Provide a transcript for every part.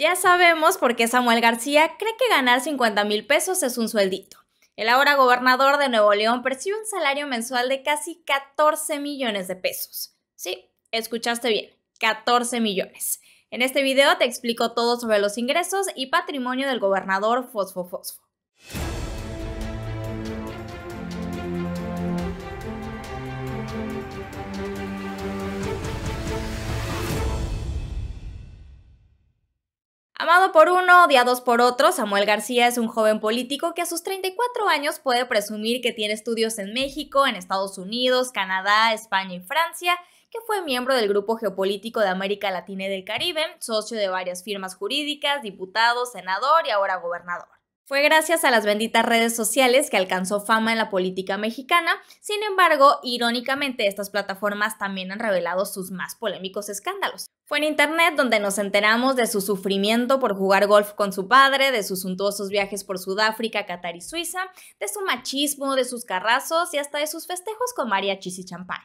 Ya sabemos por qué Samuel García cree que ganar 50 mil pesos es un sueldito. El ahora gobernador de Nuevo León percibe un salario mensual de casi 14 millones de pesos. Sí, escuchaste bien, 14 millones. En este video te explico todo sobre los ingresos y patrimonio del gobernador Fosfo Fosfo. Amado por uno, odiados por otro, Samuel García es un joven político que a sus 34 años puede presumir que tiene estudios en México, en Estados Unidos, Canadá, España y Francia, que fue miembro del Grupo Geopolítico de América Latina y del Caribe, socio de varias firmas jurídicas, diputado, senador y ahora gobernador. Fue gracias a las benditas redes sociales que alcanzó fama en la política mexicana, sin embargo, irónicamente, estas plataformas también han revelado sus más polémicos escándalos. Fue en Internet donde nos enteramos de su sufrimiento por jugar golf con su padre, de sus suntuosos viajes por Sudáfrica, Qatar y Suiza, de su machismo, de sus carrazos y hasta de sus festejos con María y champán.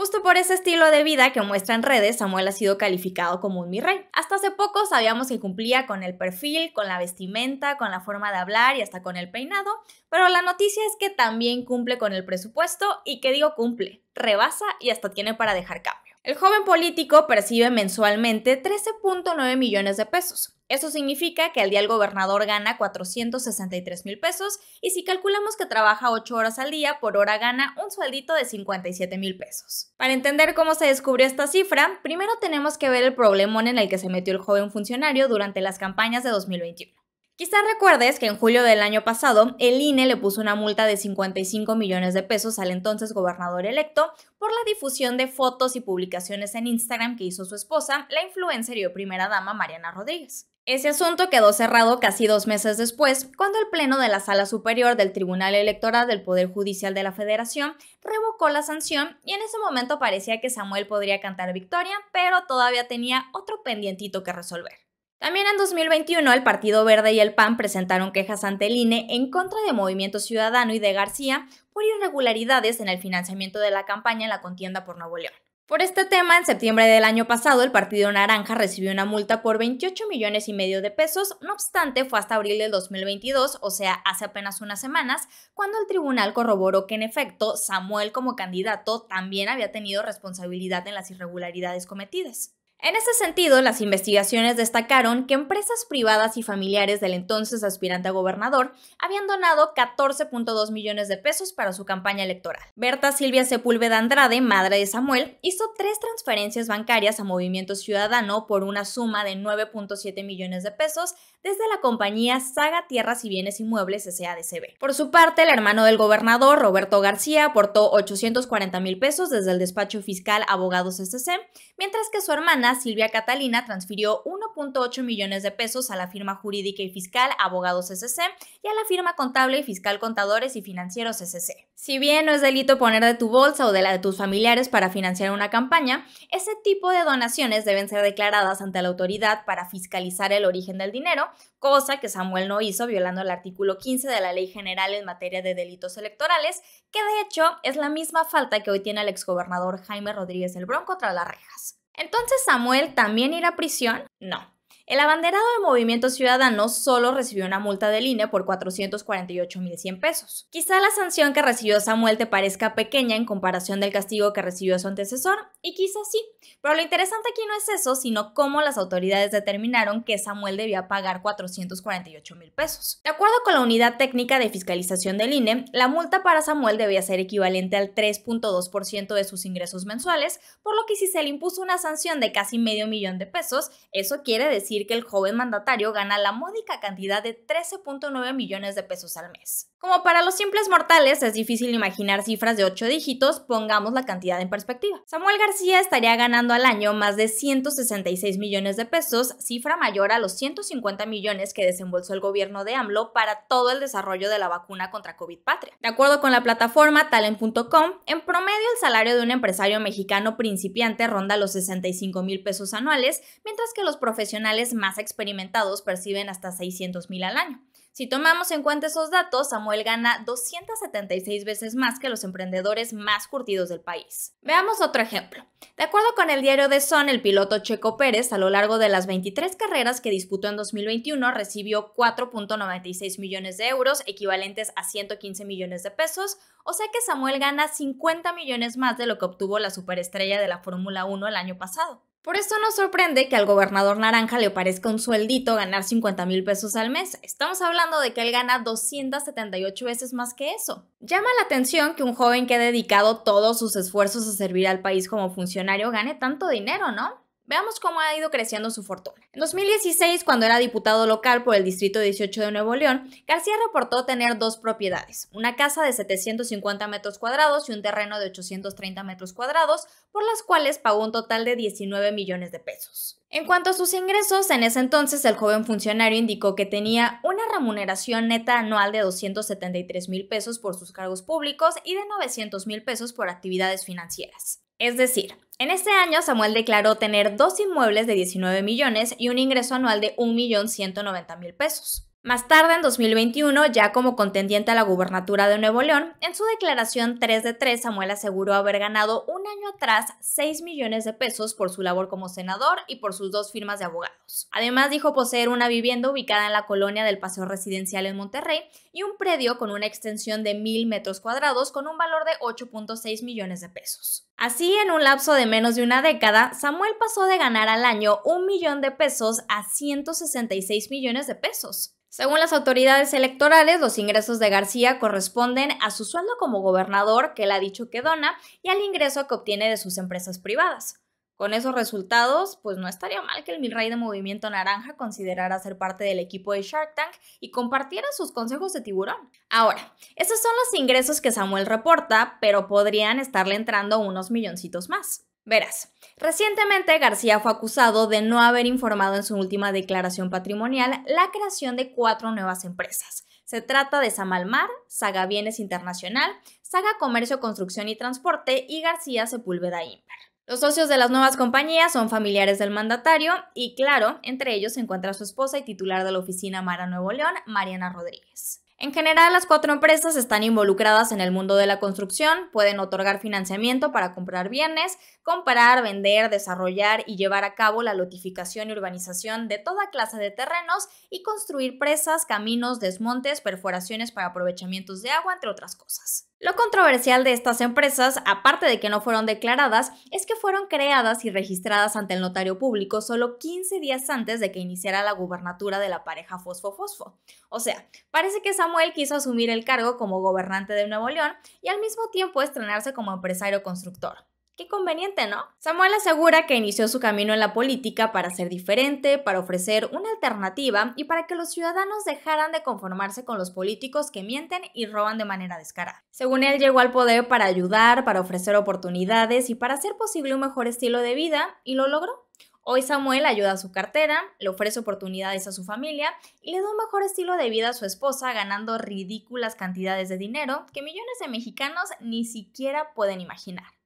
Justo por ese estilo de vida que muestra en redes, Samuel ha sido calificado como un mi rey. Hasta hace poco sabíamos que cumplía con el perfil, con la vestimenta, con la forma de hablar y hasta con el peinado, pero la noticia es que también cumple con el presupuesto y que digo cumple, rebasa y hasta tiene para dejar cable. El joven político percibe mensualmente 13.9 millones de pesos. Eso significa que al día el gobernador gana 463 mil pesos y si calculamos que trabaja 8 horas al día, por hora gana un sueldito de 57 mil pesos. Para entender cómo se descubrió esta cifra, primero tenemos que ver el problemón en el que se metió el joven funcionario durante las campañas de 2021. Quizás recuerdes que en julio del año pasado el INE le puso una multa de 55 millones de pesos al entonces gobernador electo por la difusión de fotos y publicaciones en Instagram que hizo su esposa, la influencer y primera dama Mariana Rodríguez. Ese asunto quedó cerrado casi dos meses después, cuando el Pleno de la Sala Superior del Tribunal Electoral del Poder Judicial de la Federación revocó la sanción y en ese momento parecía que Samuel podría cantar victoria, pero todavía tenía otro pendientito que resolver. También en 2021 el Partido Verde y el PAN presentaron quejas ante el INE en contra de Movimiento Ciudadano y de García por irregularidades en el financiamiento de la campaña en la contienda por Nuevo León. Por este tema, en septiembre del año pasado, el Partido Naranja recibió una multa por 28 millones y medio de pesos, no obstante, fue hasta abril del 2022, o sea, hace apenas unas semanas, cuando el tribunal corroboró que en efecto Samuel como candidato también había tenido responsabilidad en las irregularidades cometidas. En ese sentido, las investigaciones destacaron que empresas privadas y familiares del entonces aspirante a gobernador habían donado 14.2 millones de pesos para su campaña electoral. Berta Silvia Sepúlveda Andrade, madre de Samuel, hizo tres transferencias bancarias a Movimiento Ciudadano por una suma de 9.7 millones de pesos desde la compañía Saga Tierras y Bienes Inmuebles SADCB. Por su parte, el hermano del gobernador, Roberto García, aportó 840 mil pesos desde el despacho fiscal Abogados SC, mientras que su hermana, Silvia Catalina, transfirió 1.8 millones de pesos a la firma jurídica y fiscal Abogados SC y a la firma contable y fiscal Contadores y Financieros SC. Si bien no es delito poner de tu bolsa o de la de tus familiares para financiar una campaña, ese tipo de donaciones deben ser declaradas ante la autoridad para fiscalizar el origen del dinero cosa que Samuel no hizo violando el artículo 15 de la Ley General en materia de delitos electorales, que de hecho es la misma falta que hoy tiene el exgobernador Jaime Rodríguez del Bronco tras las rejas. Entonces, ¿Samuel también irá a prisión? No, el abanderado de Movimiento Ciudadano solo recibió una multa del INE por 448.100 pesos. Quizá la sanción que recibió Samuel te parezca pequeña en comparación del castigo que recibió su antecesor, y quizá sí, pero lo interesante aquí no es eso, sino cómo las autoridades determinaron que Samuel debía pagar 448.000 pesos. De acuerdo con la Unidad Técnica de Fiscalización del INE, la multa para Samuel debía ser equivalente al 3.2% de sus ingresos mensuales, por lo que si se le impuso una sanción de casi medio millón de pesos, eso quiere decir que el joven mandatario gana la módica cantidad de 13.9 millones de pesos al mes. Como para los simples mortales es difícil imaginar cifras de 8 dígitos, pongamos la cantidad en perspectiva. Samuel García estaría ganando al año más de 166 millones de pesos, cifra mayor a los 150 millones que desembolsó el gobierno de AMLO para todo el desarrollo de la vacuna contra COVID patria. De acuerdo con la plataforma talent.com, en promedio el salario de un empresario mexicano principiante ronda los 65 mil pesos anuales, mientras que los profesionales más experimentados perciben hasta 600 mil al año. Si tomamos en cuenta esos datos, Samuel gana 276 veces más que los emprendedores más curtidos del país. Veamos otro ejemplo. De acuerdo con el diario de Son, el piloto Checo Pérez, a lo largo de las 23 carreras que disputó en 2021, recibió 4.96 millones de euros, equivalentes a 115 millones de pesos, o sea que Samuel gana 50 millones más de lo que obtuvo la superestrella de la Fórmula 1 el año pasado. Por eso no sorprende que al gobernador Naranja le parezca un sueldito ganar 50 mil pesos al mes. Estamos hablando de que él gana 278 veces más que eso. Llama la atención que un joven que ha dedicado todos sus esfuerzos a servir al país como funcionario gane tanto dinero, ¿no? Veamos cómo ha ido creciendo su fortuna. En 2016, cuando era diputado local por el Distrito 18 de Nuevo León, García reportó tener dos propiedades, una casa de 750 metros cuadrados y un terreno de 830 metros cuadrados, por las cuales pagó un total de 19 millones de pesos. En cuanto a sus ingresos, en ese entonces el joven funcionario indicó que tenía una remuneración neta anual de 273 mil pesos por sus cargos públicos y de 900 mil pesos por actividades financieras. Es decir, en este año Samuel declaró tener dos inmuebles de 19 millones y un ingreso anual de 1.190.000 pesos. Más tarde, en 2021, ya como contendiente a la gubernatura de Nuevo León, en su declaración 3 de 3, Samuel aseguró haber ganado un año atrás 6 millones de pesos por su labor como senador y por sus dos firmas de abogados. Además, dijo poseer una vivienda ubicada en la colonia del Paseo Residencial en Monterrey y un predio con una extensión de 1.000 metros cuadrados con un valor de 8.6 millones de pesos. Así, en un lapso de menos de una década, Samuel pasó de ganar al año un millón de pesos a 166 millones de pesos. Según las autoridades electorales, los ingresos de García corresponden a su sueldo como gobernador, que él ha dicho que dona, y al ingreso que obtiene de sus empresas privadas. Con esos resultados, pues no estaría mal que el Milrey de Movimiento Naranja considerara ser parte del equipo de Shark Tank y compartiera sus consejos de tiburón. Ahora, esos son los ingresos que Samuel reporta, pero podrían estarle entrando unos milloncitos más. Verás, recientemente García fue acusado de no haber informado en su última declaración patrimonial la creación de cuatro nuevas empresas, se trata de Samalmar, Saga Bienes Internacional, Saga Comercio, Construcción y Transporte y García Sepúlveda Imper. Los socios de las nuevas compañías son familiares del mandatario y, claro, entre ellos se encuentra su esposa y titular de la oficina Mara Nuevo León, Mariana Rodríguez. En general, las cuatro empresas están involucradas en el mundo de la construcción, pueden otorgar financiamiento para comprar bienes, comprar, vender, desarrollar y llevar a cabo la lotificación y urbanización de toda clase de terrenos y construir presas, caminos, desmontes, perforaciones para aprovechamientos de agua, entre otras cosas. Lo controversial de estas empresas, aparte de que no fueron declaradas, es que fueron creadas y registradas ante el notario público solo 15 días antes de que iniciara la gubernatura de la pareja Fosfo-Fosfo. O sea, parece que Samuel quiso asumir el cargo como gobernante de Nuevo León y al mismo tiempo estrenarse como empresario constructor. Qué conveniente, ¿no? Samuel asegura que inició su camino en la política para ser diferente, para ofrecer una alternativa y para que los ciudadanos dejaran de conformarse con los políticos que mienten y roban de manera descarada. Según él, llegó al poder para ayudar, para ofrecer oportunidades y para hacer posible un mejor estilo de vida y lo logró. Hoy Samuel ayuda a su cartera, le ofrece oportunidades a su familia y le da un mejor estilo de vida a su esposa ganando ridículas cantidades de dinero que millones de mexicanos ni siquiera pueden imaginar.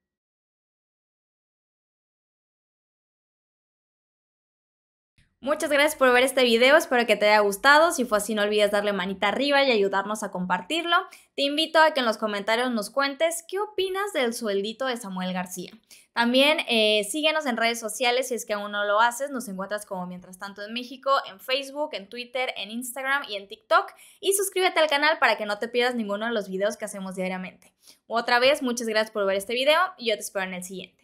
Muchas gracias por ver este video, espero que te haya gustado, si fue así no olvides darle manita arriba y ayudarnos a compartirlo. Te invito a que en los comentarios nos cuentes qué opinas del sueldito de Samuel García. También eh, síguenos en redes sociales si es que aún no lo haces, nos encuentras como Mientras tanto en México, en Facebook, en Twitter, en Instagram y en TikTok. Y suscríbete al canal para que no te pierdas ninguno de los videos que hacemos diariamente. Otra vez, muchas gracias por ver este video y yo te espero en el siguiente.